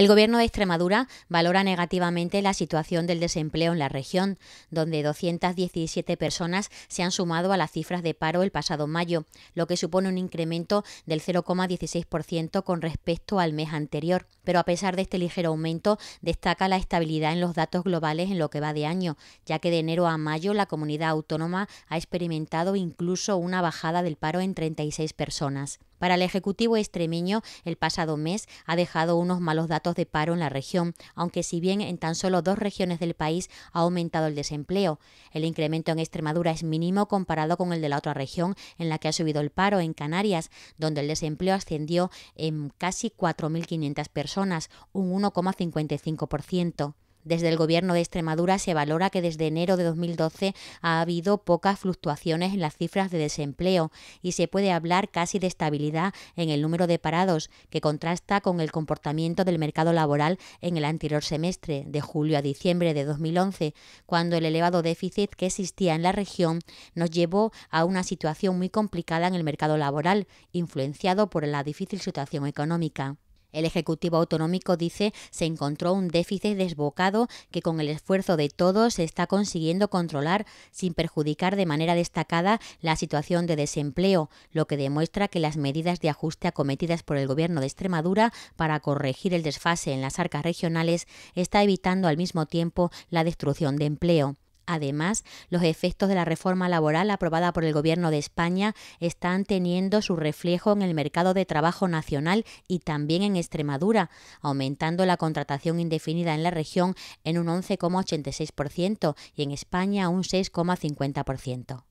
El gobierno de Extremadura valora negativamente la situación del desempleo en la región, donde 217 personas se han sumado a las cifras de paro el pasado mayo, lo que supone un incremento del 0,16% con respecto al mes anterior. Pero a pesar de este ligero aumento, destaca la estabilidad en los datos globales en lo que va de año, ya que de enero a mayo la comunidad autónoma ha experimentado incluso una bajada del paro en 36 personas. Para el Ejecutivo extremeño, el pasado mes ha dejado unos malos datos de paro en la región, aunque si bien en tan solo dos regiones del país ha aumentado el desempleo. El incremento en Extremadura es mínimo comparado con el de la otra región en la que ha subido el paro, en Canarias, donde el desempleo ascendió en casi 4.500 personas, un 1,55%. Desde el Gobierno de Extremadura se valora que desde enero de 2012 ha habido pocas fluctuaciones en las cifras de desempleo y se puede hablar casi de estabilidad en el número de parados, que contrasta con el comportamiento del mercado laboral en el anterior semestre, de julio a diciembre de 2011, cuando el elevado déficit que existía en la región nos llevó a una situación muy complicada en el mercado laboral, influenciado por la difícil situación económica. El Ejecutivo Autonómico dice se encontró un déficit desbocado que con el esfuerzo de todos se está consiguiendo controlar sin perjudicar de manera destacada la situación de desempleo, lo que demuestra que las medidas de ajuste acometidas por el Gobierno de Extremadura para corregir el desfase en las arcas regionales está evitando al mismo tiempo la destrucción de empleo. Además, los efectos de la reforma laboral aprobada por el Gobierno de España están teniendo su reflejo en el mercado de trabajo nacional y también en Extremadura, aumentando la contratación indefinida en la región en un 11,86% y en España un 6,50%.